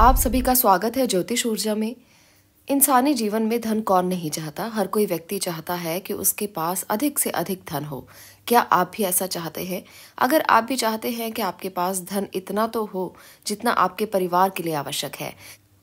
आप सभी का स्वागत है ज्योतिष ऊर्जा में इंसानी जीवन में धन कौन नहीं चाहता हर कोई व्यक्ति चाहता है कि उसके पास अधिक से अधिक धन हो क्या आप भी ऐसा चाहते हैं अगर आप भी चाहते हैं कि आपके पास धन इतना तो हो जितना आपके परिवार के लिए आवश्यक है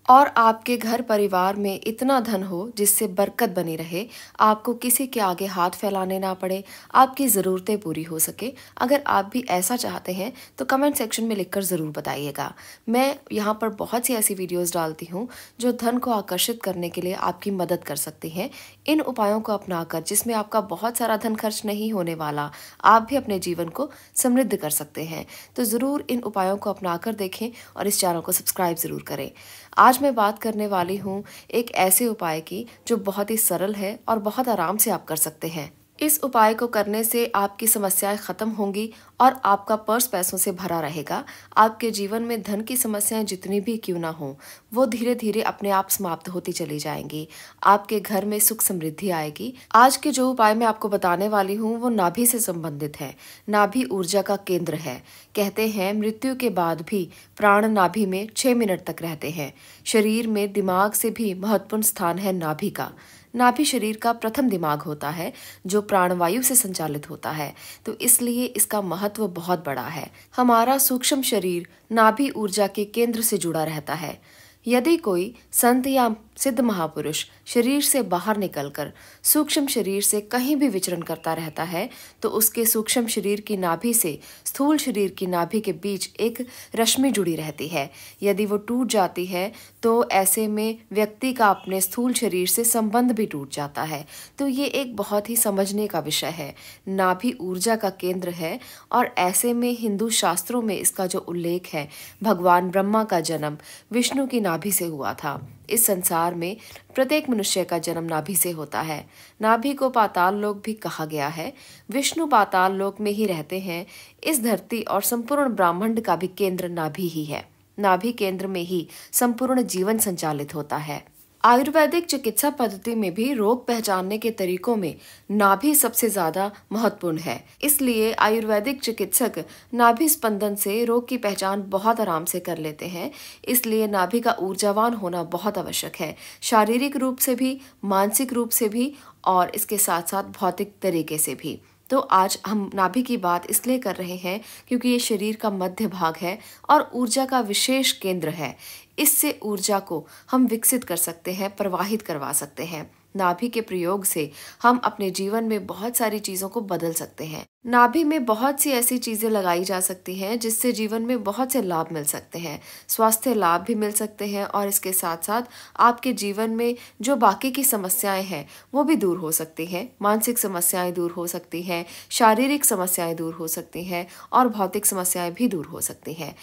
और आपके घर परिवार में इतना धन हो जिससे बरकत बनी रहे आपको किसी के आगे हाथ फैलाने ना पड़े आपकी ज़रूरतें पूरी हो सके अगर आप भी ऐसा चाहते हैं तो कमेंट सेक्शन में लिखकर ज़रूर बताइएगा मैं यहाँ पर बहुत सी ऐसी वीडियोस डालती हूँ जो धन को आकर्षित करने के लिए आपकी मदद कर सकती हैं इन उपायों को अपनाकर जिसमें आपका बहुत सारा धन खर्च नहीं होने वाला आप भी अपने जीवन को समृद्ध कर सकते हैं तो ज़रूर इन उपायों को अपना देखें और इस चैनल को सब्सक्राइब ज़रूर करें आज आज मैं बात करने वाली हूँ एक ऐसे उपाय की जो बहुत ही सरल है और बहुत आराम से आप कर सकते हैं इस उपाय को करने से आपकी समस्याएं खत्म होंगी और आपका पर्स पैसों से भरा रहेगा आपके जीवन में धन की समस्याएं जितनी भी क्यों ना हों वो धीरे धीरे अपने आप समाप्त होती चली जाएंगी आपके घर में सुख समृद्धि आएगी आज के जो उपाय मैं आपको बताने वाली हूँ वो नाभि से संबंधित है नाभि ऊर्जा का केंद्र है कहते हैं मृत्यु के बाद भी प्राण नाभि में छः मिनट तक रहते हैं शरीर में दिमाग से भी महत्वपूर्ण स्थान है नाभि का नाभि शरीर का प्रथम दिमाग होता है जो प्राणवायु से संचालित होता है तो इसलिए इसका महत्व बहुत बड़ा है हमारा सूक्ष्म शरीर नाभि ऊर्जा के केंद्र से जुड़ा रहता है यदि कोई संत या सिद्ध महापुरुष शरीर से बाहर निकलकर सूक्ष्म शरीर से कहीं भी विचरण करता रहता है तो उसके सूक्ष्म शरीर की नाभि से स्थूल शरीर की नाभि के बीच एक रश्मि जुड़ी रहती है यदि वो टूट जाती है तो ऐसे में व्यक्ति का अपने स्थूल शरीर से संबंध भी टूट जाता है तो ये एक बहुत ही समझने का विषय है नाभि ऊर्जा का केंद्र है और ऐसे में हिंदू शास्त्रों में इसका जो उल्लेख है भगवान ब्रह्मा का जन्म विष्णु की नाभि नाभि से हुआ था इस संसार में प्रत्येक मनुष्य का जन्म नाभि से होता है नाभि को पाताल लोक भी कहा गया है विष्णु पाताल लोक में ही रहते हैं इस धरती और संपूर्ण ब्राह्मण का भी केंद्र नाभि ही है नाभि केंद्र में ही संपूर्ण जीवन संचालित होता है आयुर्वैदिक चिकित्सा पद्धति में भी रोग पहचानने के तरीकों में नाभि सबसे ज्यादा महत्वपूर्ण है इसलिए आयुर्वैदिक चिकित्सक नाभि स्पंदन से रोग की पहचान बहुत आराम से कर लेते हैं इसलिए नाभि का ऊर्जावान होना बहुत आवश्यक है शारीरिक रूप से भी मानसिक रूप से भी और इसके साथ साथ भौतिक तरीके से भी तो आज हम नाभि की बात इसलिए कर रहे हैं क्योंकि ये शरीर का मध्य भाग है और ऊर्जा का विशेष केंद्र है इससे ऊर्जा को हम विकसित कर सकते हैं प्रवाहित करवा सकते हैं नाभि के प्रयोग से हम अपने जीवन में बहुत सारी चीज़ों को बदल सकते हैं नाभि में बहुत सी ऐसी चीज़ें लगाई जा सकती हैं जिससे जीवन में बहुत से लाभ मिल सकते हैं स्वास्थ्य लाभ भी मिल सकते हैं और इसके साथ साथ आपके जीवन में जो बाकी की समस्याएं हैं वो भी दूर हो सकती हैं मानसिक समस्याएं दूर हो सकती हैं शारीरिक समस्याएं दूर हो सकती हैं और भौतिक समस्याएं भी दूर हो सकती हैं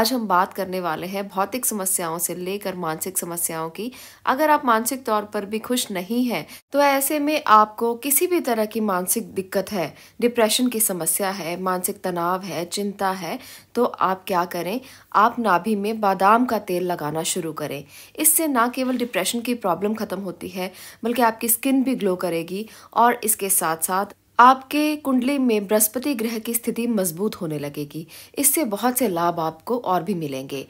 आज हम बात करने वाले हैं भौतिक समस्याओं से लेकर मानसिक समस्याओं की अगर आप मानसिक तौर पर भी खुश नहीं हैं तो ऐसे में आपको किसी भी तरह की मानसिक दिक्कत है डिप्रेशन की समस्या है मानसिक तनाव है चिंता है तो आप क्या करें आप नाभि में बादाम का तेल लगाना शुरू करें इससे ना केवल डिप्रेशन की प्रॉब्लम ख़त्म होती है बल्कि आपकी स्किन भी ग्लो करेगी और इसके साथ साथ आपके कुंडली में बृहस्पति ग्रह की स्थिति मजबूत होने लगेगी इससे बहुत से लाभ आपको और भी मिलेंगे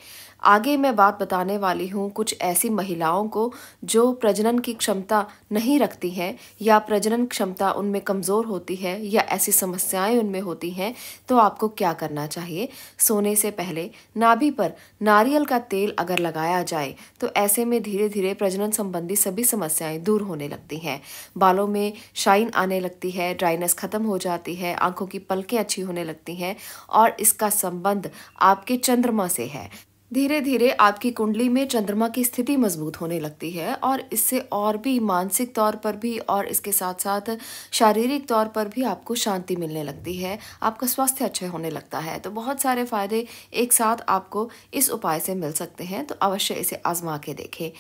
आगे मैं बात बताने वाली हूँ कुछ ऐसी महिलाओं को जो प्रजनन की क्षमता नहीं रखती हैं या प्रजनन क्षमता उनमें कमज़ोर होती है या ऐसी समस्याएं उनमें होती हैं तो आपको क्या करना चाहिए सोने से पहले नाभि पर नारियल का तेल अगर लगाया जाए तो ऐसे में धीरे धीरे प्रजनन संबंधी सभी समस्याएं दूर होने लगती हैं बालों में शाइन आने लगती है ड्राइनेस ख़त्म हो जाती है आंखों की पलकें अच्छी होने लगती हैं और इसका संबंध आपके चंद्रमा से है धीरे धीरे आपकी कुंडली में चंद्रमा की स्थिति मजबूत होने लगती है और इससे और भी मानसिक तौर पर भी और इसके साथ साथ शारीरिक तौर पर भी आपको शांति मिलने लगती है आपका स्वास्थ्य अच्छा होने लगता है तो बहुत सारे फ़ायदे एक साथ आपको इस उपाय से मिल सकते हैं तो अवश्य इसे आजमा के देखें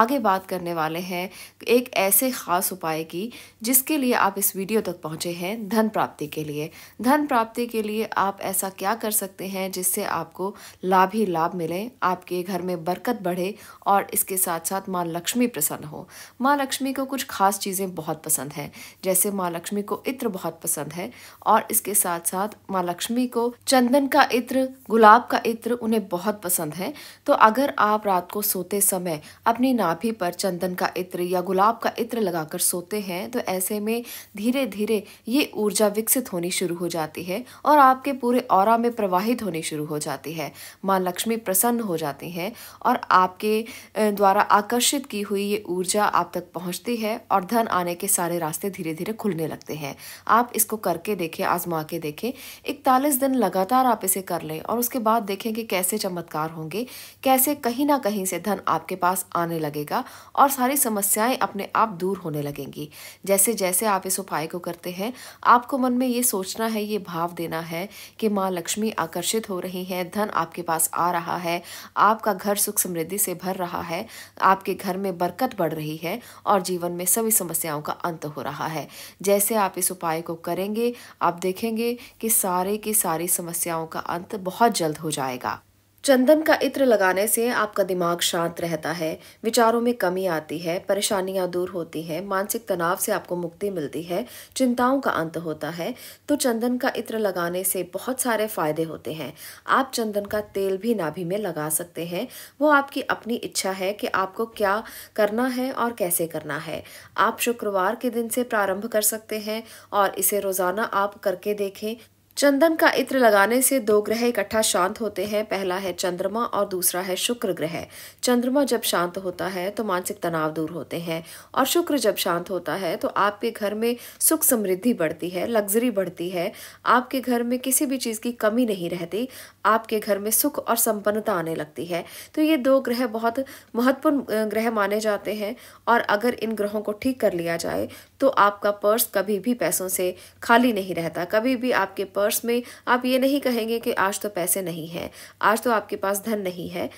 आगे बात करने वाले हैं एक ऐसे ख़ास उपाय की जिसके लिए आप इस वीडियो तक पहुँचे हैं धन प्राप्ति के लिए धन प्राप्ति के लिए आप ऐसा क्या कर सकते हैं जिससे आपको लाभ ही लाभ मिले आपके घर में बरकत बढ़े और इसके साथ साथ माँ लक्ष्मी प्रसन्न हो माँ लक्ष्मी को कुछ खास चीज़ें बहुत पसंद हैं जैसे माँ लक्ष्मी को इत्र बहुत पसंद है और इसके साथ साथ माँ लक्ष्मी को चंदन का इत्र गुलाब का इत्र उन्हें बहुत पसंद है तो अगर आप रात को सोते समय अपनी नाभि पर चंदन का इत्र या गुलाब का इत्र लगाकर सोते हैं तो ऐसे में धीरे धीरे ये ऊर्जा विकसित होनी शुरू हो जाती है और आपके पूरे और में प्रवाहित होनी शुरू हो जाती है माँ लक्ष्मी प्रसन्न प्रसन्न हो जाते हैं और आपके द्वारा आकर्षित की हुई ये ऊर्जा आप तक पहुंचती है और धन आने के सारे रास्ते धीरे धीरे खुलने लगते हैं आप इसको करके देखें आजमा के देखें इकतालीस दिन लगातार आप इसे कर लें और उसके बाद देखें कि कैसे चमत्कार होंगे कैसे कहीं ना कहीं से धन आपके पास आने लगेगा और सारी समस्याएं अपने आप दूर होने लगेंगी जैसे जैसे आप इस उपाय को करते हैं आपको मन में ये सोचना है ये भाव देना है कि माँ लक्ष्मी आकर्षित हो रही हैं धन आपके पास आ रहा है आपका घर सुख समृद्धि से भर रहा है आपके घर में बरकत बढ़ रही है और जीवन में सभी समस्याओं का अंत हो रहा है जैसे आप इस उपाय को करेंगे आप देखेंगे कि सारे की सारी समस्याओं का अंत बहुत जल्द हो जाएगा चंदन का इत्र लगाने से आपका दिमाग शांत रहता है विचारों में कमी आती है परेशानियां दूर होती हैं मानसिक तनाव से आपको मुक्ति मिलती है चिंताओं का अंत होता है तो चंदन का इत्र लगाने से बहुत सारे फायदे होते हैं आप चंदन का तेल भी नाभि में लगा सकते हैं वो आपकी अपनी इच्छा है कि आपको क्या करना है और कैसे करना है आप शुक्रवार के दिन से प्रारंभ कर सकते हैं और इसे रोज़ाना आप करके देखें चंदन का इत्र लगाने से दो ग्रह इकट्ठा शांत होते हैं पहला है चंद्रमा और दूसरा है शुक्र ग्रह चंद्रमा जब शांत होता है तो मानसिक तनाव दूर होते हैं और शुक्र जब शांत होता है तो आपके घर में सुख समृद्धि बढ़ती है लग्जरी बढ़ती है आपके घर में किसी भी चीज़ की कमी नहीं रहती आपके घर में सुख और संपन्नता आने लगती है तो ये दो ग्रह बहुत महत्वपूर्ण ग्रह माने जाते हैं और अगर इन ग्रहों को ठीक कर लिया जाए तो आपका पर्स कभी भी पैसों से खाली नहीं रहता कभी भी आपके पर्स में आप ये नहीं कहेंगे कि आज तो पैसे नहीं हैं आज तो आपके पास धन नहीं है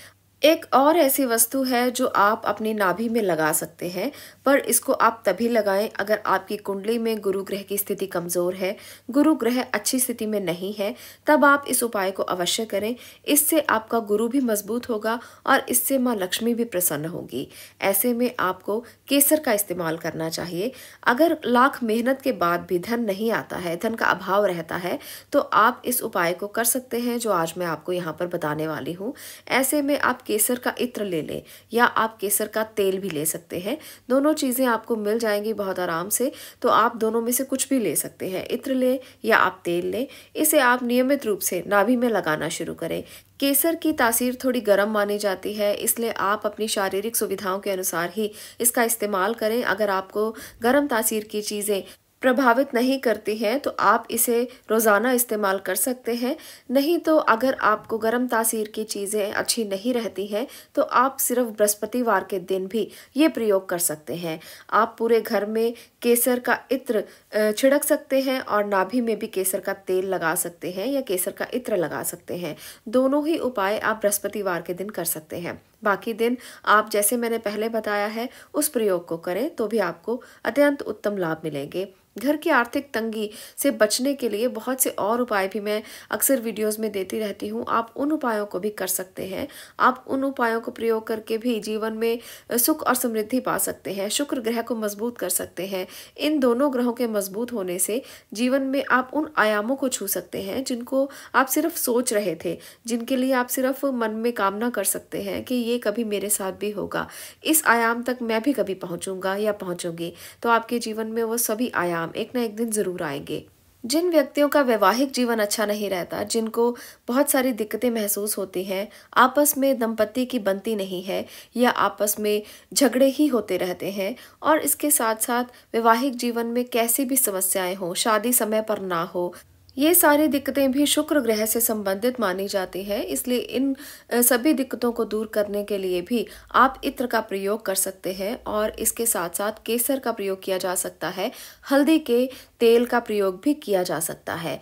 एक और ऐसी वस्तु है जो आप अपनी नाभि में लगा सकते हैं पर इसको आप तभी लगाएं अगर आपकी कुंडली में गुरु ग्रह की स्थिति कमज़ोर है गुरु ग्रह अच्छी स्थिति में नहीं है तब आप इस उपाय को अवश्य करें इससे आपका गुरु भी मजबूत होगा और इससे माँ लक्ष्मी भी प्रसन्न होगी ऐसे में आपको केसर का इस्तेमाल करना चाहिए अगर लाख मेहनत के बाद भी धन नहीं आता है धन का अभाव रहता है तो आप इस उपाय को कर सकते हैं जो आज मैं आपको यहाँ पर बताने वाली हूँ ऐसे में आप केसर का इत्र ले लें या आप केसर का तेल भी ले सकते हैं दोनों चीज़ें आपको मिल जाएंगी बहुत आराम से तो आप दोनों में से कुछ भी ले सकते हैं इत्र लें या आप तेल लें इसे आप नियमित रूप से नाभि में लगाना शुरू करें केसर की तासीर थोड़ी गर्म मानी जाती है इसलिए आप अपनी शारीरिक सुविधाओं के अनुसार ही इसका इस्तेमाल करें अगर आपको गर्म तासीर की चीज़ें प्रभावित नहीं करती है तो आप इसे रोज़ाना इस्तेमाल कर सकते हैं नहीं तो अगर आपको गर्म तासीर की चीज़ें अच्छी नहीं रहती हैं तो आप सिर्फ बृहस्पतिवार के दिन भी ये प्रयोग कर सकते हैं आप पूरे घर में केसर का इत्र छिड़क सकते हैं और नाभि में भी केसर का तेल लगा सकते हैं या केसर का इत्र लगा सकते हैं दोनों ही उपाय आप बृहस्पतिवार के दिन कर सकते हैं बाकी दिन आप जैसे मैंने पहले बताया है उस प्रयोग को करें तो भी आपको अत्यंत उत्तम लाभ मिलेंगे घर की आर्थिक तंगी से बचने के लिए बहुत से और उपाय भी मैं अक्सर वीडियोस में देती रहती हूँ आप उन उपायों को भी कर सकते हैं आप उन उपायों को प्रयोग करके भी जीवन में सुख और समृद्धि पा सकते हैं शुक्र ग्रह को मजबूत कर सकते हैं इन दोनों ग्रहों के मजबूत होने से जीवन में आप उन आयामों को छू सकते हैं जिनको आप सिर्फ सोच रहे थे जिनके लिए आप सिर्फ मन में कामना कर सकते हैं कि ये ये कभी मेरे साथ भी होगा इस आयाम तक मैं भी कभी पहुंचूंगा या पहुंचूंगी तो आपके जीवन में वो सभी आयाम एक ना एक दिन ज़रूर आएंगे जिन व्यक्तियों का वैवाहिक जीवन अच्छा नहीं रहता जिनको बहुत सारी दिक्कतें महसूस होती हैं आपस में दंपत्ति की बनती नहीं है या आपस में झगड़े ही होते रहते हैं और इसके साथ साथ वैवाहिक जीवन में कैसी भी समस्याएं हो शादी समय पर ना हो ये सारी दिक्कतें भी शुक्र ग्रह से संबंधित मानी जाती हैं इसलिए इन सभी दिक्कतों को दूर करने के लिए भी आप इत्र का प्रयोग कर सकते हैं और इसके साथ साथ केसर का प्रयोग किया जा सकता है हल्दी के तेल का प्रयोग भी किया जा सकता है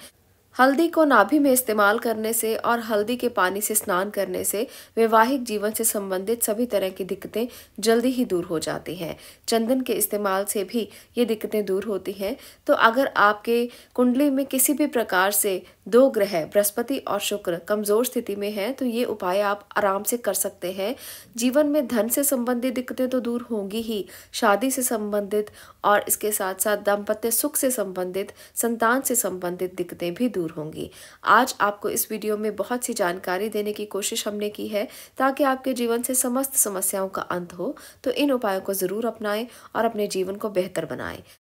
हल्दी को नाभि में इस्तेमाल करने से और हल्दी के पानी से स्नान करने से वैवाहिक जीवन से संबंधित सभी तरह की दिक्कतें जल्दी ही दूर हो जाती हैं चंदन के इस्तेमाल से भी ये दिक्कतें दूर होती हैं तो अगर आपके कुंडली में किसी भी प्रकार से दो ग्रह बृहस्पति और शुक्र कमज़ोर स्थिति में हैं तो ये उपाय आप आराम से कर सकते हैं जीवन में धन से संबंधित दिक्कतें तो दूर होंगी ही शादी से संबंधित और इसके साथ साथ दाम्पत्य सुख से संबंधित संतान से संबंधित दिक्कतें भी दूर दूर होंगी आज आपको इस वीडियो में बहुत सी जानकारी देने की कोशिश हमने की है ताकि आपके जीवन से समस्त समस्याओं का अंत हो तो इन उपायों को ज़रूर अपनाएं और अपने जीवन को बेहतर बनाएं